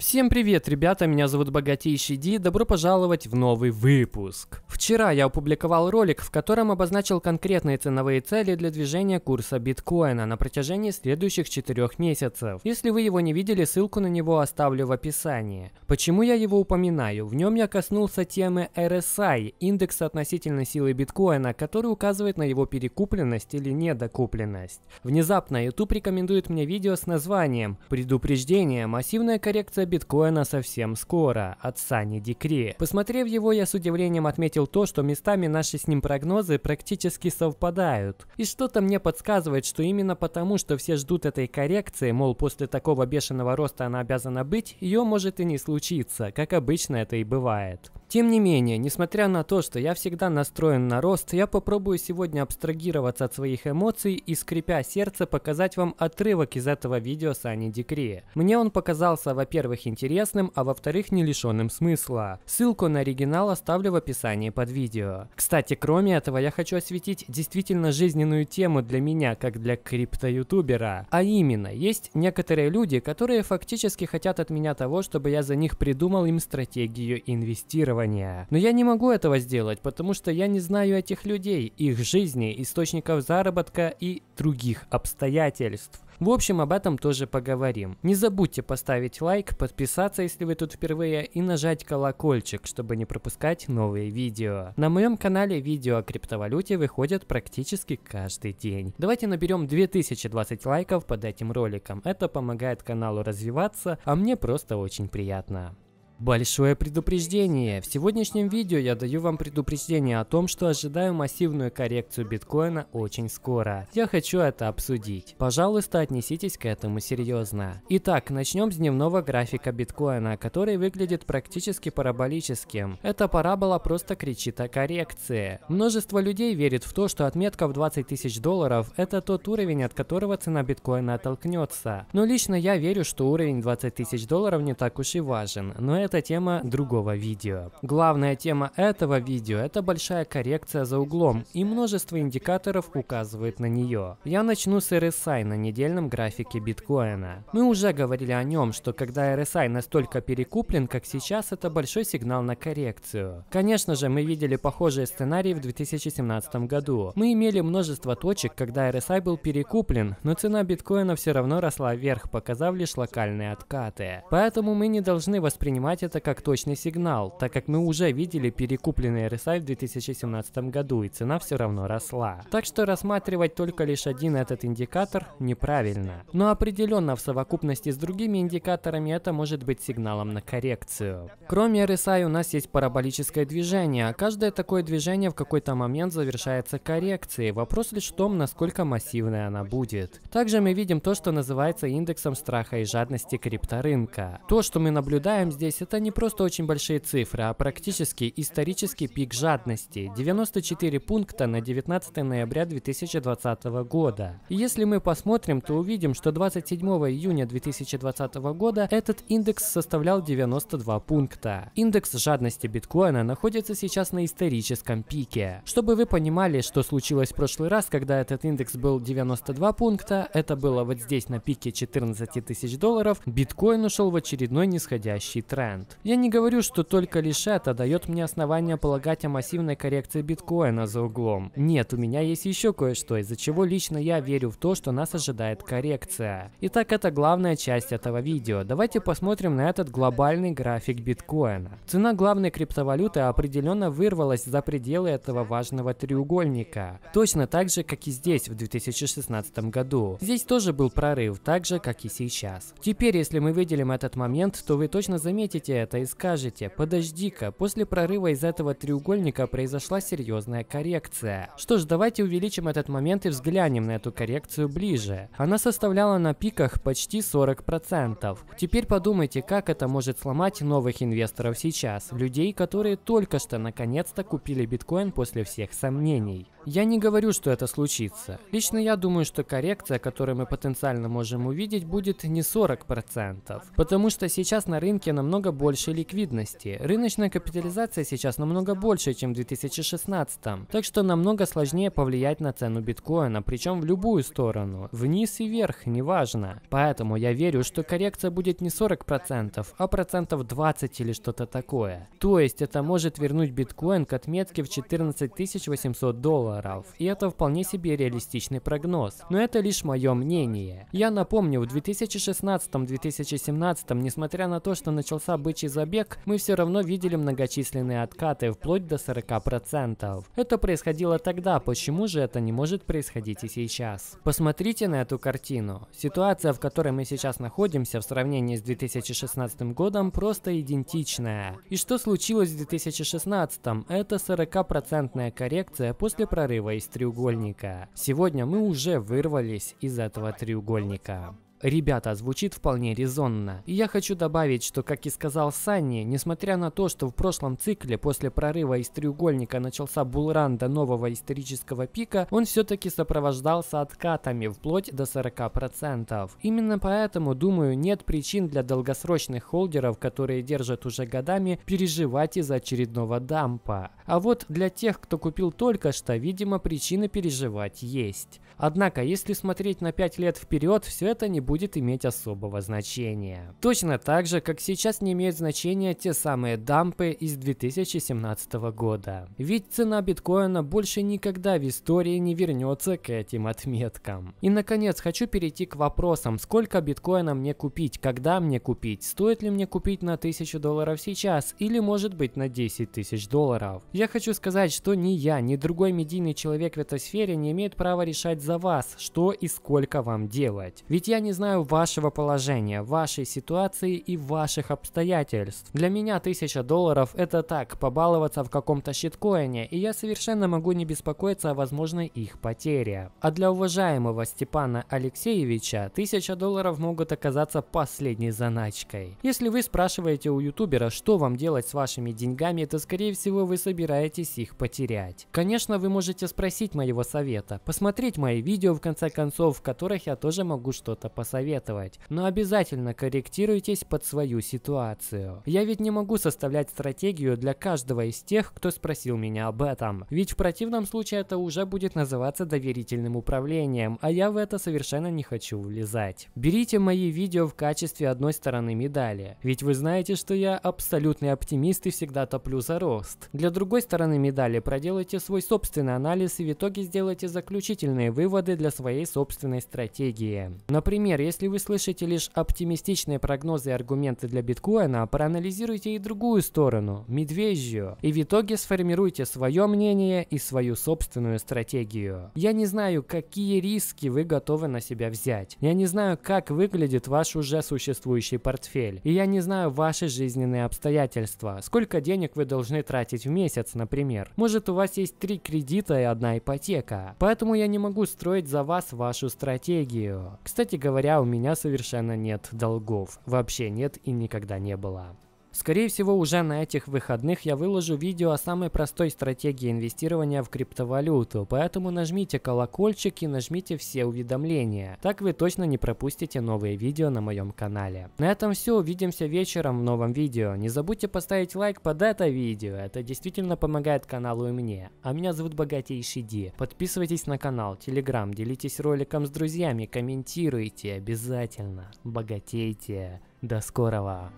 Всем привет, ребята, меня зовут Богатейший Ди, добро пожаловать в новый выпуск. Вчера я опубликовал ролик, в котором обозначил конкретные ценовые цели для движения курса биткоина на протяжении следующих четырех месяцев. Если вы его не видели, ссылку на него оставлю в описании. Почему я его упоминаю? В нем я коснулся темы RSI, индекса относительной силы биткоина, который указывает на его перекупленность или недокупленность. Внезапно YouTube рекомендует мне видео с названием «Предупреждение. Массивная коррекция биткоина совсем скоро от Сани Дикри. Посмотрев его, я с удивлением отметил то, что местами наши с ним прогнозы практически совпадают. И что-то мне подсказывает, что именно потому, что все ждут этой коррекции, мол, после такого бешеного роста она обязана быть, ее может и не случиться, как обычно это и бывает. Тем не менее, несмотря на то, что я всегда настроен на рост, я попробую сегодня абстрагироваться от своих эмоций и, скрипя сердце, показать вам отрывок из этого видео Сани Дикри. Мне он показался, во-первых, во-первых, интересным, а во-вторых, не лишенным смысла. Ссылку на оригинал оставлю в описании под видео. Кстати, кроме этого, я хочу осветить действительно жизненную тему для меня, как для крипто-ютубера. А именно, есть некоторые люди, которые фактически хотят от меня того, чтобы я за них придумал им стратегию инвестирования. Но я не могу этого сделать, потому что я не знаю этих людей, их жизни, источников заработка и других обстоятельств. В общем, об этом тоже поговорим. Не забудьте поставить лайк, подписаться, если вы тут впервые, и нажать колокольчик, чтобы не пропускать новые видео. На моем канале видео о криптовалюте выходят практически каждый день. Давайте наберем 2020 лайков под этим роликом. Это помогает каналу развиваться, а мне просто очень приятно. Большое предупреждение! В сегодняшнем видео я даю вам предупреждение о том, что ожидаю массивную коррекцию биткоина очень скоро. Я хочу это обсудить. Пожалуйста, отнеситесь к этому серьезно. Итак, начнем с дневного графика биткоина, который выглядит практически параболическим. Эта парабола просто кричит о коррекции. Множество людей верит в то, что отметка в 20 тысяч долларов – это тот уровень, от которого цена биткоина оттолкнется. Но лично я верю, что уровень 20 тысяч долларов не так уж и важен, но это это тема другого видео. Главная тема этого видео – это большая коррекция за углом, и множество индикаторов указывает на нее. Я начну с RSI на недельном графике биткоина. Мы уже говорили о нем, что когда RSI настолько перекуплен, как сейчас, это большой сигнал на коррекцию. Конечно же, мы видели похожие сценарии в 2017 году. Мы имели множество точек, когда RSI был перекуплен, но цена биткоина все равно росла вверх, показав лишь локальные откаты. Поэтому мы не должны воспринимать воспринимать это как точный сигнал, так как мы уже видели перекупленный RSI в 2017 году, и цена все равно росла. Так что рассматривать только лишь один этот индикатор неправильно. Но определенно в совокупности с другими индикаторами это может быть сигналом на коррекцию. Кроме RSI у нас есть параболическое движение. Каждое такое движение в какой-то момент завершается коррекцией. Вопрос лишь в том, насколько массивной она будет. Также мы видим то, что называется индексом страха и жадности крипторынка. То, что мы наблюдаем здесь, это это не просто очень большие цифры, а практически исторический пик жадности. 94 пункта на 19 ноября 2020 года. если мы посмотрим, то увидим, что 27 июня 2020 года этот индекс составлял 92 пункта. Индекс жадности биткоина находится сейчас на историческом пике. Чтобы вы понимали, что случилось в прошлый раз, когда этот индекс был 92 пункта, это было вот здесь на пике 14 тысяч долларов, биткоин ушел в очередной нисходящий тренд тренд. Я не говорю, что только лишь это дает мне основания полагать о массивной коррекции биткоина за углом. Нет, у меня есть еще кое-что, из-за чего лично я верю в то, что нас ожидает коррекция. Итак, это главная часть этого видео. Давайте посмотрим на этот глобальный график биткоина. Цена главной криптовалюты определенно вырвалась за пределы этого важного треугольника. Точно так же, как и здесь в 2016 году. Здесь тоже был прорыв, так же, как и сейчас. Теперь, если мы выделим этот момент, то вы точно заметите, заметите это и скажете, подожди-ка, после прорыва из этого треугольника произошла серьезная коррекция. Что ж, давайте увеличим этот момент и взглянем на эту коррекцию ближе. Она составляла на пиках почти 40%. Теперь подумайте, как это может сломать новых инвесторов сейчас, людей, которые только что наконец-то купили биткоин после всех сомнений. Я не говорю, что это случится. Лично я думаю, что коррекция, которую мы потенциально можем увидеть, будет не 40%, потому что сейчас на рынке намного намного больше ликвидности. Рыночная капитализация сейчас намного больше, чем в 2016, так что намного сложнее повлиять на цену биткоина, причем в любую сторону, вниз и вверх, неважно. Поэтому я верю, что коррекция будет не 40%, а процентов 20 или что-то такое. То есть это может вернуть биткоин к отметке в 14 800 долларов, и это вполне себе реалистичный прогноз. Но это лишь мое мнение. Я напомню, в 2016-2017, несмотря на то, что начался бычий забег, мы все равно видели многочисленные откаты, вплоть до 40%. Это происходило тогда, почему же это не может происходить и сейчас? Посмотрите на эту картину. Ситуация, в которой мы сейчас находимся в сравнении с 2016 годом, просто идентичная. И что случилось в 2016? Это 40% коррекция после прорыва из треугольника. Сегодня мы уже вырвались из этого треугольника. Ребята, звучит вполне резонно. И я хочу добавить, что, как и сказал Санни, несмотря на то, что в прошлом цикле после прорыва из треугольника начался булран до нового исторического пика, он все-таки сопровождался откатами вплоть до 40%. Именно поэтому, думаю, нет причин для долгосрочных холдеров, которые держат уже годами, переживать из-за очередного дампа. А вот для тех, кто купил только что, видимо, причины переживать есть. Однако, если смотреть на 5 лет вперед, все это не будет иметь особого значения. Точно так же, как сейчас не имеют значения те самые дампы из 2017 года. Ведь цена биткоина больше никогда в истории не вернется к этим отметкам. И наконец, хочу перейти к вопросам, сколько биткоина мне купить, когда мне купить, стоит ли мне купить на 1000 долларов сейчас или может быть на 10 тысяч долларов. Я хочу сказать, что ни я, ни другой медийный человек в этой сфере не имеет права решать за за вас, что и сколько вам делать. Ведь я не знаю вашего положения, вашей ситуации и ваших обстоятельств. Для меня 1000 долларов это так, побаловаться в каком-то щиткоине, и я совершенно могу не беспокоиться о возможной их потере. А для уважаемого Степана Алексеевича 1000 долларов могут оказаться последней заначкой. Если вы спрашиваете у ютубера, что вам делать с вашими деньгами, то скорее всего вы собираетесь их потерять. Конечно, вы можете спросить моего совета, посмотреть мои видео в конце концов, в которых я тоже могу что-то посоветовать. Но обязательно корректируйтесь под свою ситуацию. Я ведь не могу составлять стратегию для каждого из тех, кто спросил меня об этом. Ведь в противном случае это уже будет называться доверительным управлением, а я в это совершенно не хочу влезать. Берите мои видео в качестве одной стороны медали. Ведь вы знаете, что я абсолютный оптимист и всегда топлю за рост. Для другой стороны медали проделайте свой собственный анализ и в итоге сделайте заключительные выводы выводы для своей собственной стратегии. Например, если вы слышите лишь оптимистичные прогнозы и аргументы для биткоина, проанализируйте и другую сторону, медвежью, и в итоге сформируйте свое мнение и свою собственную стратегию. Я не знаю, какие риски вы готовы на себя взять. Я не знаю, как выглядит ваш уже существующий портфель. И я не знаю ваши жизненные обстоятельства. Сколько денег вы должны тратить в месяц, например. Может, у вас есть три кредита и одна ипотека. Поэтому я не могу строить за вас вашу стратегию. Кстати говоря, у меня совершенно нет долгов. Вообще нет и никогда не было. Скорее всего, уже на этих выходных я выложу видео о самой простой стратегии инвестирования в криптовалюту, поэтому нажмите колокольчик и нажмите все уведомления. Так вы точно не пропустите новые видео на моем канале. На этом все, увидимся вечером в новом видео. Не забудьте поставить лайк под это видео, это действительно помогает каналу и мне. А меня зовут Богатейший Ди. Подписывайтесь на канал, телеграм, делитесь роликом с друзьями, комментируйте обязательно. Богатейте. До скорого.